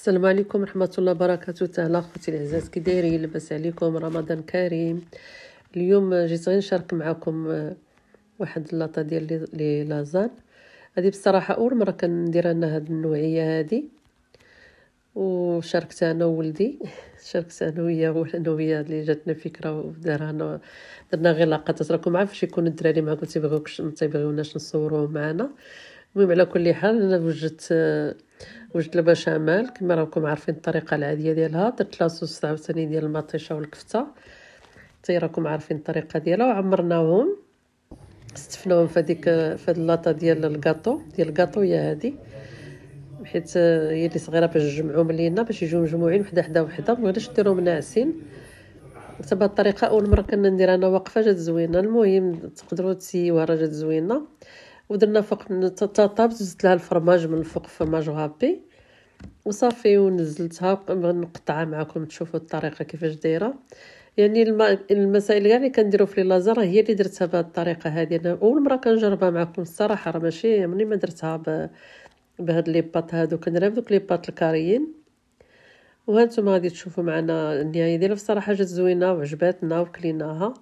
السلام عليكم ورحمه الله وبركاته تهلا خوتي العزاز كي دايرين لاباس عليكم رمضان كريم اليوم جيت غير نشارك معكم آه، واحد اللاطه ديال لي لازان هذه بصراحه اول مره كندير انا هاد النوعيه هذه وشاركتها انا وولدي شاركتها انا وياه انا وياه اللي جاتنا فكره ودارها انا درنا غير لقطات راكم عارف فاش يكونوا الدراري معكم تيبغيوكش تيبغيوناش نصوروه معنا المهم على كل حال انا وجدت آه، وجد البشاميل كما راكم عارفين الطريقه العاديه ديالها درت لها صوص عاوتاني ديال المطيشه والكفته تي راكم عارفين الطريقه ديالها وعمرناهم استفناهم في هذيك في هاد اللاطه ديال الكاطو ديال الكاطو هي هادي حيت هي اللي صغيره باش نجمعوهم لينا باش يجيو مجموعين وحده حدا وحده مغاديش ديرهم ناعسين حتى بهاد الطريقه اول مره كنا ندير انا واقفه جات زوينه المهم تقدروا تسيوها راه جات زوينه ودرنا فوق طابت زدت لها الفرماج من الفوق فرماج هابي وصافي ونزلتها نقطعها معكم تشوفوا الطريقه كيفاش دايره يعني المسائل كاع اللي يعني كنديرو في لازار هي اللي درتها بهذه الطريقه هذه انا اول مره كنجربها معكم الصراحه راه ماشي مني ما درتها بهاد لي بات هادو كنرا دوك لي بات الكاريين وهانتوما غادي تشوفوا معنا النهايه ديالها بصراحه جات زوينه وعجباتنا وكليناها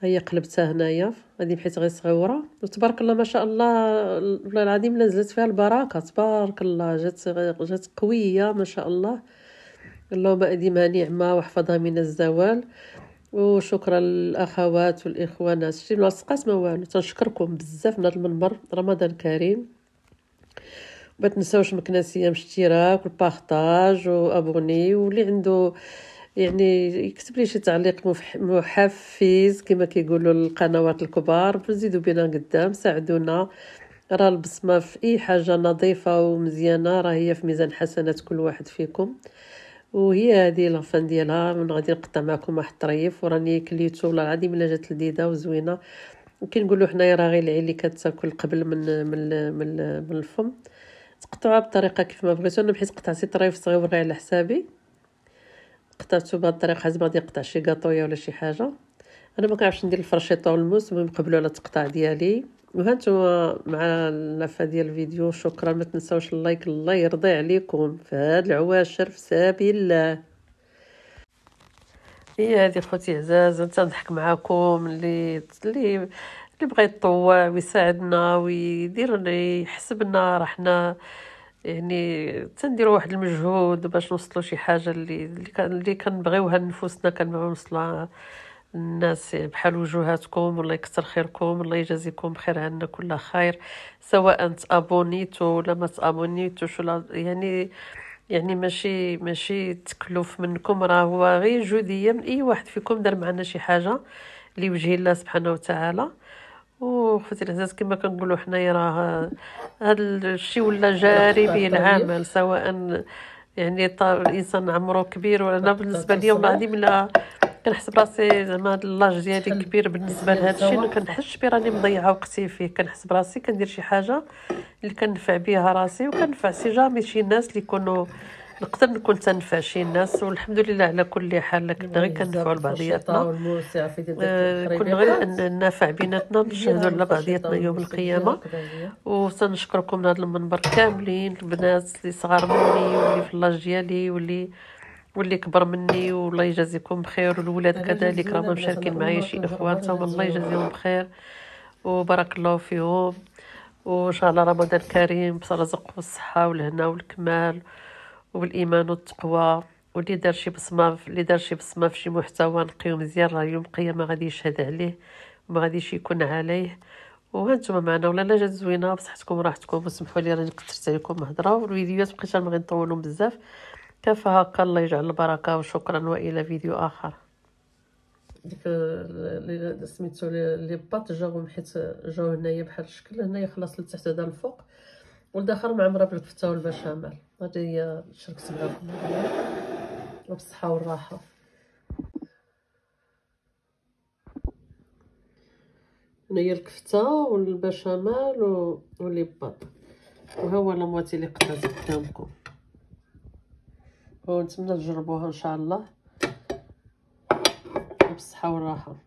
هيا قلبتها هنايا غادي بحيت غير صغيوره وتبارك الله ما شاء الله والله العظيم نزلت فيها البركه تبارك الله جات جات قويه ما شاء الله اللهم اديمها نعمه واحفظها من الزوال وشكرا للاخوات والاخوانات شتي ملصقات ما والو تنشكركم بزاف من هذا المنبر رمضان كريم ما تنساوش مكناسيه من الاشتراك والبارطاج وابوني واللي عنده يعني يكتب لي شي تعليق محفز كما كيقولوا القنوات الكبار زيدوا بينا قدام ساعدونا راه البصمه في اي حاجه نظيفه ومزيانه راه هي في ميزان حسنات كل واحد فيكم وهي هذه لافان ديالها من غادي نقطع معكم واحد الطريف وراني كليتو والله العظيم الا جات لذيذه وزوينه كنقولوا حنايا راه غير العين اللي كتاكل قبل من من من, من الفم تقطعوها بطريقه كيف ما بغيتو انا بحيث قطعتي طريف صغير على حسابي قطعته بهاد الطريقه زعما غادي نقطع شي كاطويه ولا شي حاجه انا ما كنعرفش ندير الفرشيطه والموس المهم قبلوا على التقطاع ديالي وهانتوما مع اللفه ديال الفيديو شكرا ما تنساوش اللايك الله يرضي عليكم في هاد العواشر في سبيل الله هي إيه هادي خوتي عزاز انت نضحك معاكم اللي اللي اللي بغى يتطوع ويساعدنا ويدير يحسبنا راه حنا يعني تنديروا واحد المجهود باش نوصلوا شي حاجه اللي اللي كنبغيوها لنفوسنا كنبغيو نوصلها الناس بحال وجوهاتكم والله يكثر خيركم الله يجازيكم بخير عنا كل خير سواء تابونيتو ولا ما تابونيتوش ولا يعني يعني ماشي ماشي تكلف منكم راه هو غير جوديه من اي واحد فيكم دار معنا شي حاجه لوجه الله سبحانه وتعالى وخوتي العزاز كما كنقولوا حنايا راه هذا الشيء ولا جاري به العمل سواء يعني طار الانسان عمره كبير ولا انا بالنسبه لي والله العظيم لا كنحس براسي زعما هاد اللاج ديالي كبير بالنسبه لهذا الشيء ما كنحسش بي راني مضيعه وقتي فيه كنحس براسي كندير شي حاجه اللي كنفع بها راسي وكنفع سي جامي شي ناس اللي يكونوا نقدر نكون تنفاشي الناس والحمد لله على كل حال كنا آه، غير كنفعوا لبعضياتنا كنا غير نافع بيناتنا نشهدوا على بعضياتنا يوم القيامه وتنشكركم من هذا المنبر كاملين البنات اللي صغار مني واللي في اللاج ديالي واللي واللي كبر مني والله يجازيكم بخير والولاد كذلك راهم مشاركين معايا شي اخوان تاهم الله يجازيهم بخير وبارك الله فيهم وان شاء الله رمضان كريم برزق والصحه والهنا والكمال والايمان والتقوى واللي دار شي بصمه اللي دار شي بصمه في شي محتوى نقيو مزيان راه يوم القيامه غادي يشهد عليه وما غاديش يكون عليه وهانتوما معنا ولا لا جات زوينه بصحتكم وراحتكم وسمحوا لي راني كثرت عليكم الهضره والفيديوهات بقيت ما نطولهم بزاف كفى هكا الله يجعل البركه وشكرا والى فيديو اخر ديك اللي سميتو لي باط جاهم حيت جاو هنايا بحال الشكل هنايا خلاص لتحت هذا الفوق والداخل معمره بالكفته والبشاميل غادي نشاركت معكم وبالصحة والراحه هنايا الكفته والبشاميل والليباط بط وها هو لامواتي اللي قطعت قدامكم ونتمنى تجربوها ان شاء الله وبالصحة والراحه